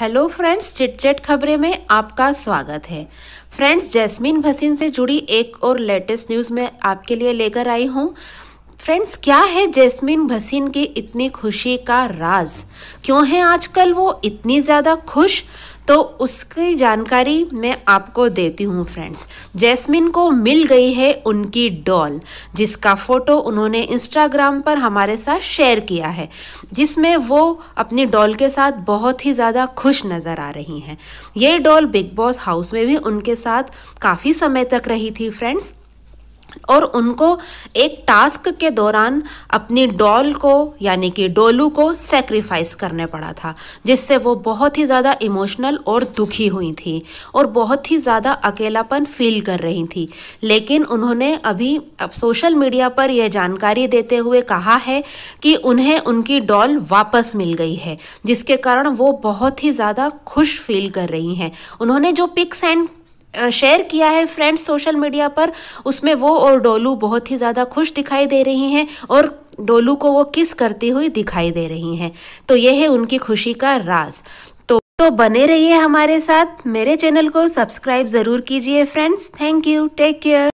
hello friends chit-chat खबरें में आपका स्वागत है फ्रेंड्स जैस्मिन भसीन से जुड़ी एक और लेटेस्ट न्यूज़ मैं आपके लिए लेकर आई हूँ फ्रेंड्स क्या है जैस्मिन भसीन के इतनी खुशी का राज क्यों है आजकल वो इतनी ज़्यादा खुश तो उसकी जानकारी मैं आपको देती हूँ फ्रेंड्स जैस्मिन को मिल गई है उनकी डॉल जिसका फ़ोटो उन्होंने इंस्टाग्राम पर हमारे साथ शेयर किया है जिसमें वो अपनी डॉल के साथ बहुत ही ज़्यादा खुश नज़र आ रही हैं ये डॉल बिग बॉस हाउस में भी उनके साथ काफ़ी समय तक रही थी फ्रेंड्स और उनको एक टास्क के दौरान अपनी डॉल को यानी कि डोलू को सेक्रीफाइस करने पड़ा था जिससे वो बहुत ही ज़्यादा इमोशनल और दुखी हुई थी और बहुत ही ज़्यादा अकेलापन फील कर रही थी लेकिन उन्होंने अभी अब सोशल मीडिया पर यह जानकारी देते हुए कहा है कि उन्हें उनकी डॉल वापस मिल गई है जिसके कारण वो बहुत ही ज़्यादा खुश फील कर रही हैं उन्होंने जो पिक्स एंड शेयर किया है फ्रेंड्स सोशल मीडिया पर उसमें वो और डोलू बहुत ही ज़्यादा खुश दिखाई दे रही हैं और डोलू को वो किस करती हुई दिखाई दे रही हैं तो ये है उनकी खुशी का राज तो तो बने रहिए हमारे साथ मेरे चैनल को सब्सक्राइब ज़रूर कीजिए friends thank you take care